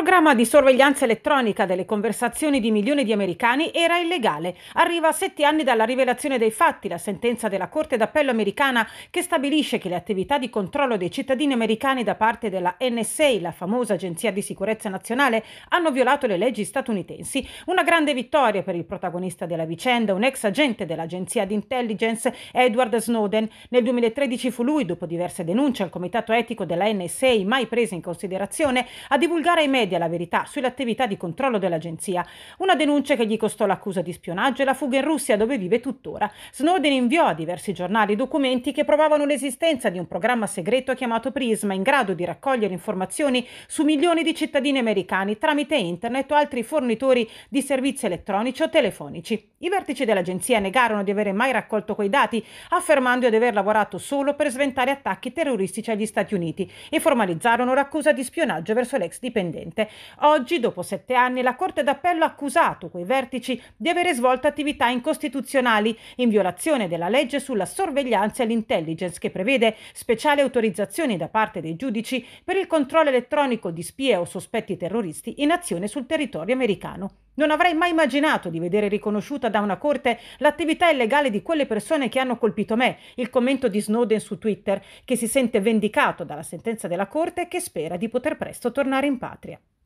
programma di sorveglianza elettronica delle conversazioni di milioni di americani era illegale. Arriva a sette anni dalla rivelazione dei fatti la sentenza della Corte d'Appello americana che stabilisce che le attività di controllo dei cittadini americani da parte della NSA, la famosa Agenzia di Sicurezza Nazionale, hanno violato le leggi statunitensi. Una grande vittoria per il protagonista della vicenda, un ex agente dell'Agenzia di Intelligence, Edward Snowden. Nel 2013 fu lui, dopo diverse denunce al Comitato Etico della NSA mai prese in considerazione, a divulgare ai media media la verità sulle attività di controllo dell'agenzia, una denuncia che gli costò l'accusa di spionaggio e la fuga in Russia dove vive tuttora. Snowden inviò a diversi giornali documenti che provavano l'esistenza di un programma segreto chiamato Prisma in grado di raccogliere informazioni su milioni di cittadini americani tramite internet o altri fornitori di servizi elettronici o telefonici. I vertici dell'agenzia negarono di avere mai raccolto quei dati, affermando di aver lavorato solo per sventare attacchi terroristici agli Stati Uniti e formalizzarono l'accusa di spionaggio verso l'ex dipendente precedente. Oggi, dopo sette anni, la Corte d'Appello ha accusato quei vertici di avere svolto attività incostituzionali in violazione della legge sulla sorveglianza e l'intelligence che prevede speciali autorizzazioni da parte dei giudici per il controllo elettronico di spie o sospetti terroristi in azione sul territorio americano. Non avrei mai immaginato di vedere riconosciuta da una corte l'attività illegale di quelle persone che hanno colpito me, il commento di Snowden su Twitter, che si sente vendicato dalla sentenza della corte e che spera di poter presto tornare in patria.